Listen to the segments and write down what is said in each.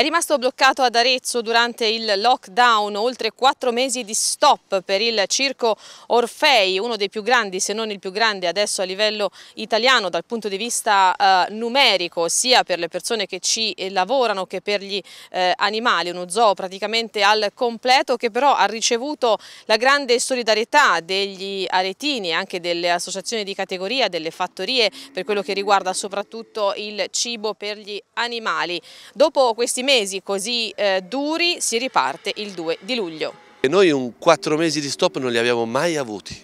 È rimasto bloccato ad Arezzo durante il lockdown oltre quattro mesi di stop per il circo Orfei, uno dei più grandi se non il più grande adesso a livello italiano dal punto di vista eh, numerico sia per le persone che ci eh, lavorano che per gli eh, animali, uno zoo praticamente al completo che però ha ricevuto la grande solidarietà degli aretini e anche delle associazioni di categoria, delle fattorie per quello che riguarda soprattutto il cibo per gli animali. Dopo questi mesi mesi così eh, duri si riparte il 2 di luglio. E noi un quattro mesi di stop non li abbiamo mai avuti.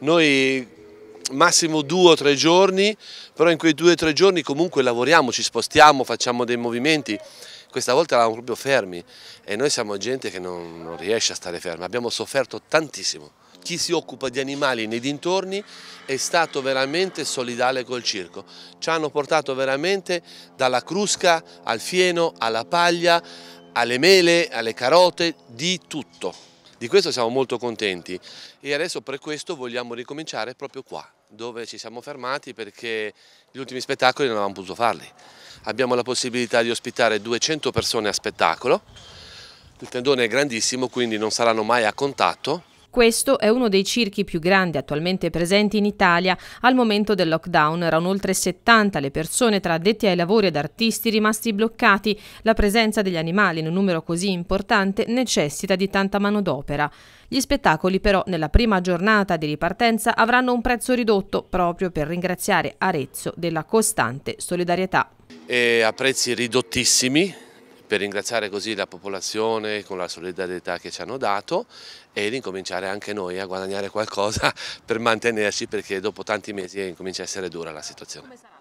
Noi massimo due o tre giorni, però in quei due o tre giorni comunque lavoriamo, ci spostiamo, facciamo dei movimenti. Questa volta eravamo proprio fermi e noi siamo gente che non, non riesce a stare ferma, abbiamo sofferto tantissimo chi si occupa di animali nei dintorni è stato veramente solidale col circo. Ci hanno portato veramente dalla crusca al fieno, alla paglia, alle mele, alle carote, di tutto. Di questo siamo molto contenti e adesso per questo vogliamo ricominciare proprio qua, dove ci siamo fermati perché gli ultimi spettacoli non avevamo potuto farli. Abbiamo la possibilità di ospitare 200 persone a spettacolo, il tendone è grandissimo quindi non saranno mai a contatto, questo è uno dei circhi più grandi attualmente presenti in Italia. Al momento del lockdown erano oltre 70 le persone tra addetti ai lavori ed artisti rimasti bloccati. La presenza degli animali in un numero così importante necessita di tanta manodopera. Gli spettacoli però nella prima giornata di ripartenza avranno un prezzo ridotto proprio per ringraziare Arezzo della costante solidarietà. E a prezzi ridottissimi per ringraziare così la popolazione con la solidarietà che ci hanno dato e ricominciare anche noi a guadagnare qualcosa per mantenerci perché dopo tanti mesi incomincia a essere dura la situazione.